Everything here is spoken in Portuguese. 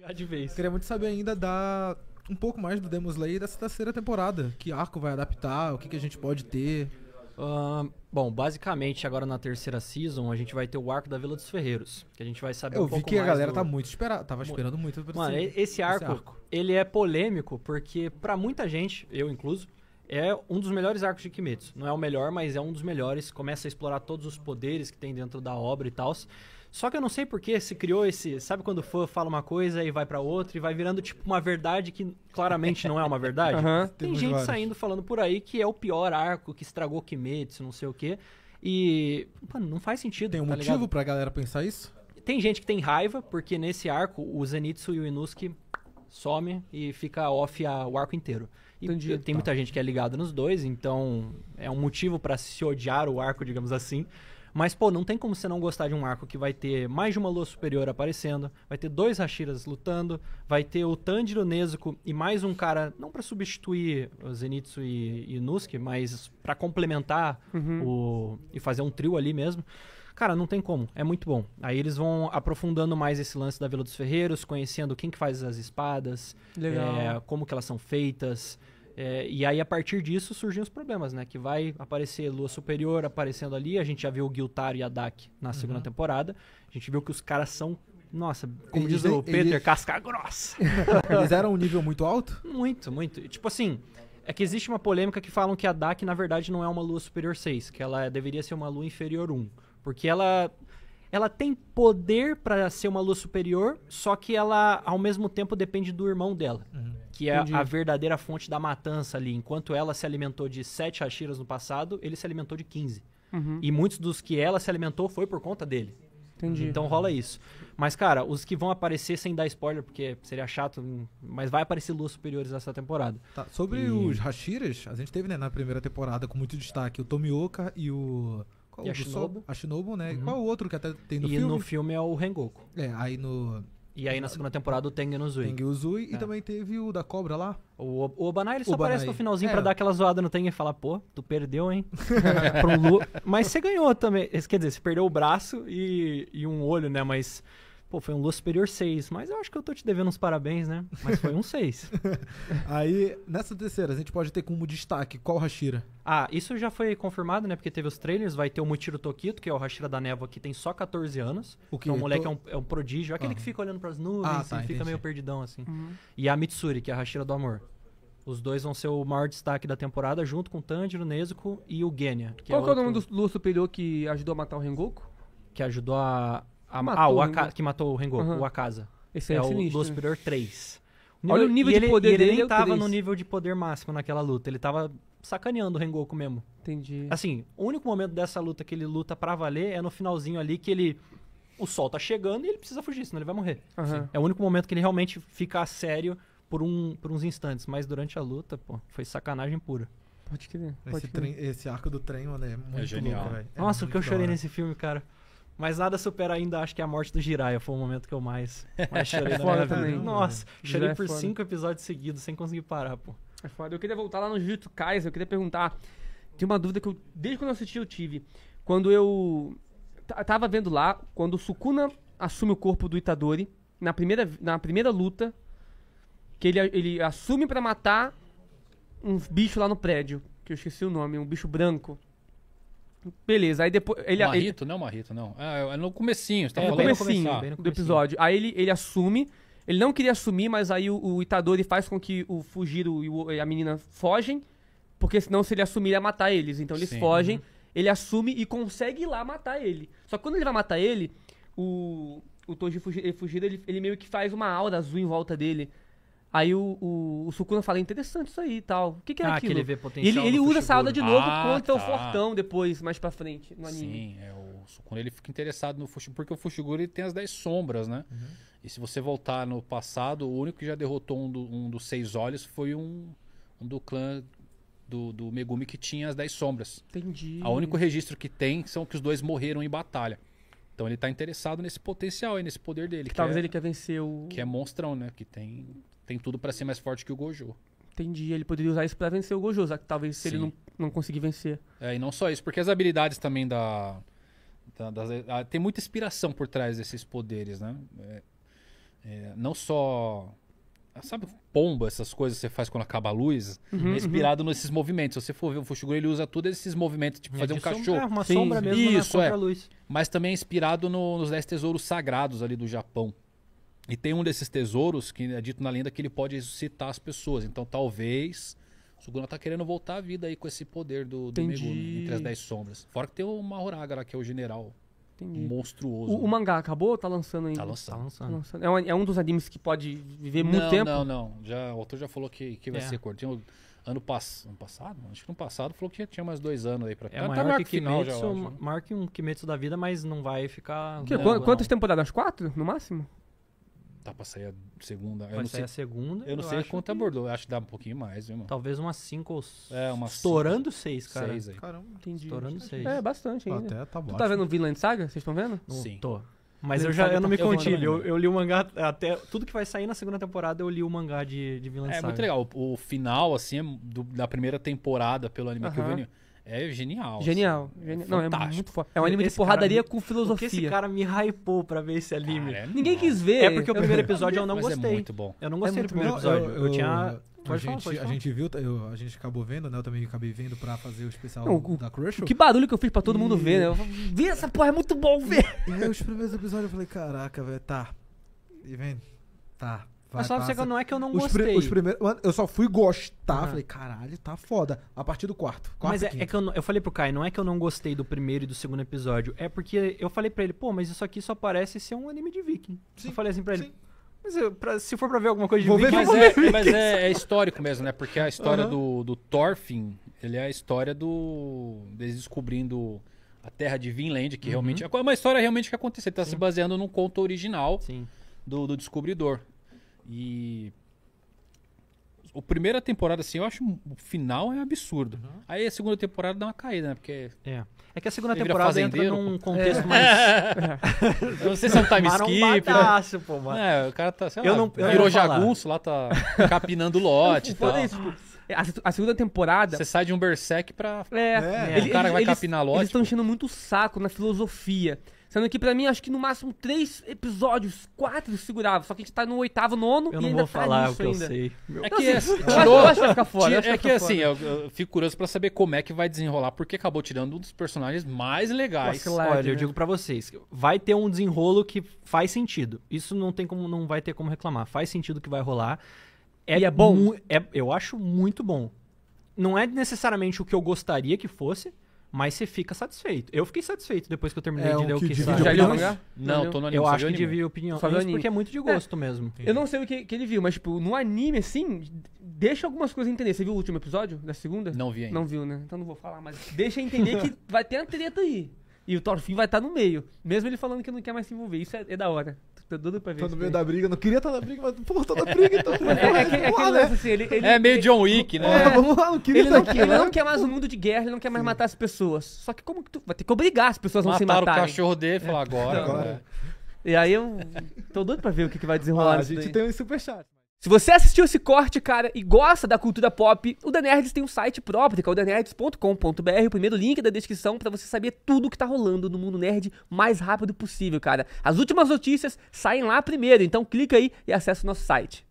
mangá de vez. Queria muito saber ainda da um pouco mais do Demon Slayer dessa terceira temporada. Que arco vai adaptar, o que, que a gente pode ter. Uh, bom, basicamente agora na terceira season a gente vai ter o arco da Vila dos Ferreiros, que a gente vai saber Eu um pouco mais. Eu vi que a galera do... tá muito esperada, tava esperando muito. Mano, esse, esse, arco, esse arco, ele é polêmico porque para muita gente, eu incluso, é um dos melhores arcos de Kimetsu. Não é o melhor, mas é um dos melhores. Começa a explorar todos os poderes que tem dentro da obra e tal. Só que eu não sei por que se criou esse. Sabe quando o fã fala uma coisa e vai para outra e vai virando tipo uma verdade que claramente não é uma verdade? uhum, tem gente vários. saindo falando por aí que é o pior arco, que estragou Kimetsu, não sei o quê. E. Mano, não faz sentido. Tem um tá motivo ligado? pra galera pensar isso? Tem gente que tem raiva, porque nesse arco o Zenitsu e o inuski some e fica off a, o arco inteiro. E Entendi, tem tá. muita gente que é ligada nos dois, então é um motivo para se odiar o arco, digamos assim. Mas, pô, não tem como você não gostar de um arco que vai ter mais de uma lua superior aparecendo, vai ter dois Hashiras lutando, vai ter o Tanjiro Nezuko e mais um cara, não para substituir Zenitsu e, e Nusuke, mas para complementar uhum. o e fazer um trio ali mesmo. Cara, não tem como, é muito bom. Aí eles vão aprofundando mais esse lance da Vila dos Ferreiros, conhecendo quem que faz as espadas, é, como que elas são feitas, é, e aí, a partir disso, surgem os problemas, né? Que vai aparecer Lua Superior aparecendo ali. A gente já viu o Guiltar e a Dak na segunda uhum. temporada. A gente viu que os caras são. Nossa, como eles, diz o Peter, eles... casca grossa. eles eram um nível muito alto? Muito, muito. E, tipo assim, é que existe uma polêmica que falam que a Dak na verdade, não é uma lua superior 6, que ela deveria ser uma lua inferior 1. Porque ela ela tem poder para ser uma luz superior, só que ela, ao mesmo tempo, depende do irmão dela. Uhum. Que é Entendi. a verdadeira fonte da matança ali. Enquanto ela se alimentou de sete Hashiras no passado, ele se alimentou de 15. Uhum. E muitos dos que ela se alimentou foi por conta dele. Entendi. Então rola isso. Mas, cara, os que vão aparecer sem dar spoiler, porque seria chato, hum, mas vai aparecer luz superiores nessa temporada. Tá. Sobre e... os Hashiras, a gente teve né, na primeira temporada com muito destaque o Tomioka e o qual e a Shinobu. A Shinobu, né? Uhum. Qual o outro que até tem no e filme? E no filme é o Rengoku. É, aí no... E aí na segunda temporada o Tengen Uzui. Tengen Uzui é. e também teve o da cobra lá. O, o Obanai ele só Obanai. aparece no finalzinho é. pra dar aquela zoada no Tengen e falar, pô, tu perdeu, hein? Mas você ganhou também. Quer dizer, você perdeu o braço e, e um olho, né? Mas Pô, foi um Lua Superior 6, mas eu acho que eu tô te devendo uns parabéns, né? Mas foi um 6. Aí, nessa terceira, a gente pode ter como destaque qual Hashira? Ah, isso já foi confirmado, né? Porque teve os trailers, vai ter o Mutiro Tokito, que é o Hashira da Névoa, que tem só 14 anos. O que? Então, o moleque tô... é, um, é, um, prodígio, aquele uhum. que fica olhando pras ah, nuvens, ah, tá, fica meio perdidão, assim. Uhum. E a Mitsuri, que é a Hashira do Amor. Os dois vão ser o maior destaque da temporada, junto com o Tanjiro, Nezuko e o Genya. Qual é, é o outro... nome do Lua Superior que ajudou a matar o Rengoku? Que ajudou a a, matou ah, o Aka, que matou o Rengoku, uhum. o Akaza. Esse é, é sinistro, o do Superior 3. O nível, Olha o nível de ele, poder dele. Ele é nem tava no nível de poder máximo naquela luta. Ele tava sacaneando o Rengoku mesmo. Entendi. Assim, o único momento dessa luta que ele luta pra valer é no finalzinho ali que ele. O sol tá chegando e ele precisa fugir, senão ele vai morrer. Uhum. É o único momento que ele realmente fica sério por, um, por uns instantes. Mas durante a luta, pô, foi sacanagem pura. Pode crer. Pode esse, crer. Trem, esse arco do trem, mano, é, é muito é genial. Louco, Nossa, é o que eu chorei nesse filme, cara. Mas nada supera ainda, acho que a morte do Jiraiya foi o momento que eu mais, mais chorei é na minha também, vida. Né? Nossa, é. chorei é por cinco episódios seguidos, sem conseguir parar, pô. É foda. Eu queria voltar lá no Jujutsu Kaisen, eu queria perguntar. Tem uma dúvida que eu, desde quando eu assisti, eu tive. Quando eu tava vendo lá, quando o Sukuna assume o corpo do Itadori, na primeira, na primeira luta, que ele, ele assume para matar um bicho lá no prédio, que eu esqueci o nome, um bicho branco. Beleza, aí depois. Ele, Marrito, ele... não é o Marrito, não. Ah, é, é no comecinho, você tá é, falando. No comecinho, do episódio. Aí ele, ele assume. Ele não queria assumir, mas aí o, o Itadori faz com que o Fugiro e, o, e, a menina fogem. Porque senão, se ele assumir, ele ia matar eles. Então eles Sim, fogem. Uhum. Ele assume e consegue ir lá matar ele. Só que quando ele vai matar ele, o. O Toji fugido ele, ele meio que faz uma aura azul em volta dele. Aí o, o, o Sukuna fala, interessante isso aí e tal. O que, que é ah, aquilo? Que ele vê potencial. ele, ele usa essa aula de novo ah, contra tá. o Fortão depois, mais pra frente, no anime. Sim, é, o Sukuna ele fica interessado no Fushiguro, porque o Fushiguro ele tem as 10 sombras, né? Uhum. E se você voltar no passado, o único que já derrotou um, do, um dos seis olhos foi um, um do clã do, do, Megumi que tinha as 10 sombras. Entendi. O único registro que tem são que os dois morreram em batalha. Então ele tá interessado nesse potencial aí, nesse poder dele. Que que talvez é, ele quer vencer o. Que é monstrão, né? Que tem tem tudo para ser mais forte que o Gojo. Entendi. Ele poderia usar isso para vencer o Gojo, só que talvez se Sim. ele não, não conseguir vencer. É, e não só isso, porque as habilidades também da. da, da ah, tem muita inspiração por trás desses poderes, né? É, é, não só. Ah, sabe, pomba, essas coisas que você faz quando acaba a luz, uhum, é uhum. inspirado uhum. nesses movimentos. Se você for ver o Fushiguro, ele usa todos esses movimentos, tipo é fazer um sombra, cachorro. Né? É, uma Sim. sombra mesmo Isso, na é. luz. Mas também é inspirado no, nos 10 tesouros sagrados ali do Japão. E tem um desses tesouros que é dito na lenda que ele pode ressuscitar as pessoas. Então talvez o Suguna tá querendo voltar à vida aí com esse poder do, do entre as dez sombras. Fora que tem o Mahoraga lá, que é o general Entendi. monstruoso. O, né? o mangá acabou ou tá lançando ainda? Tá lançando. Tá lançando. Tá é lançando. É, um, é, um, dos animes que pode viver não, muito tempo? Não, não, não. O autor já falou que, que vai é. ser curtinho. Ano, pass... ano passado? Acho que no passado falou que tinha mais dois anos aí pra cá. É, maior, tá maior que, né? que Kimetsu, final, já, marque um Kimetsu da vida, mas não vai ficar... Não, quantas temporadas? Quatro, no máximo? Tá pra sair a segunda. Vai eu não sair sei, a segunda. Eu não eu sei quanto que... abordou. Eu acho que dá um pouquinho mais, viu, mano? Talvez umas cinco ou. É, umas Estourando cinco, seis, cara. Seis aí. Caramba, entendi. Estourando seis. É, bastante ainda. Até tá bom. Tu tá vendo Vinland Saga? Vocês estão vendo? Sim. Tô. Mas eu, eu já eu não me contive. Eu, eu, li o mangá até. Tudo que vai sair na segunda temporada, eu li o mangá de, de Vinland é, Saga. É muito legal. O, o final, assim, é do, da primeira temporada pelo anime uh -huh. que eu vi. É genial. Genial. Assim. Genial. É não, é muito foda. É um anime esse de porradaria me... com filosofia. Porque esse cara me hypou pra ver esse anime. Cara, é Ninguém bom. quis ver. É porque o primeiro episódio eu não Mas é gostei. É muito bom. Eu não gostei é do primeiro bom. episódio. Eu, eu, eu tinha. a, falar, gente, a gente viu, tá, eu, a gente acabou vendo, né? Eu também acabei vendo pra fazer o especial não, da Crush. Que barulho que eu fiz pra todo e... mundo ver, né? Eu falei, Vê essa porra, é muito bom ver. E aí, os primeiros episódios eu falei, caraca, velho, tá. E vem, tá. Vai, mas só você não é que eu não os gostei. os primeiros, mano, eu só fui gostar. Uhum. Falei, caralho, tá foda. A partir do quarto. quarto mas é, é, que eu, eu falei pro Kai, não é que eu não gostei do primeiro e do segundo episódio. É porque eu falei pra ele, pô, mas isso aqui só parece ser um anime de viking. Sim, eu falei assim pra sim. ele. Mas eu, pra, se for pra ver alguma coisa de vou viking... Ver, mas, é, mas é, é, histórico mesmo, né? Porque a história uhum. do, do Thorfinn, ele é a história do... Eles descobrindo a terra de Vinland, que uhum. realmente... É uma história realmente que aconteceu. Ele tá sim. se baseando num conto original do, do descobridor. E o primeira temporada, assim, eu acho o final é absurdo. Uhum. Aí a segunda temporada dá uma caída, né? Porque. É. É que a segunda temporada entra num contexto é. mais. É. Eu não sei se é um time skip. Um badaço, né? pô, mano. É, o cara tá, sei eu lá, não, eu virou jagunço, lá tá capinando lote e tal. Isso, a, a, segunda temporada. Você sai de um Berserk pra. É, é. é. Ele, o cara eles, vai capinar loja. Eles estão enchendo muito o saco na filosofia. Sendo que pra mim, acho que no máximo três episódios, quatro segurava. Só que a gente tá no oitavo, nono eu e ainda tá falar nisso o que ainda. Eu sei. é que é assim, tirou. Eu É que, assim, eu, fico curioso pra saber como é que vai desenrolar, porque acabou tirando um dos personagens mais legais. Claro, Olha, né? eu digo pra vocês, vai ter um desenrolo que faz sentido. Isso não tem como, não vai ter como reclamar. Faz sentido que vai rolar. É, e é bom? É, eu acho muito bom. Não é necessariamente o que eu gostaria que fosse, mas você fica satisfeito. Eu fiquei satisfeito depois que eu terminei é, de ler o que, que sabe. Já viu o mangá? Não, tô no anime. Eu acho que devia opinião só porque é muito de é. gosto é, mesmo. Eu não sei o que, que, ele viu, mas tipo, no anime, assim, deixa algumas coisas entender. Você viu o último episódio da segunda? Não vi ainda. Não viu, né? Então não vou falar, mas deixa entender que vai ter uma treta aí. E o Thorfinn vai estar tá no meio. Mesmo ele falando que não quer mais se envolver. Isso é, é da hora tô doido pra ver. Tô no meio da briga, não queria estar tá na briga, mas, pô, tô na briga, então. É, é, que, é, lá, né? assim, ele, ele, é meio John Wick, né? É, vamos lá, não queria ele não, tá aqui, ele né? não quer mais um mundo de guerra, ele não quer mais Sim. matar as pessoas. Só que como que tu vai ter que obrigar as pessoas a não se matarem? Mataram o cachorro dele, e falar é. agora. Não, agora. Né? E aí eu tô doido pra ver o que, que vai ah, desenrolar. Ah, a gente daí. tem um superchat. Se você assistiu esse corte, cara, e gosta da cultura pop, o The Nerds tem um site próprio, que é o danerds.com.br, o primeiro link da descrição para você saber tudo o que tá rolando no mundo nerd mais rápido possível, cara. As últimas notícias saem lá primeiro, então clica aí e acessa o nosso site.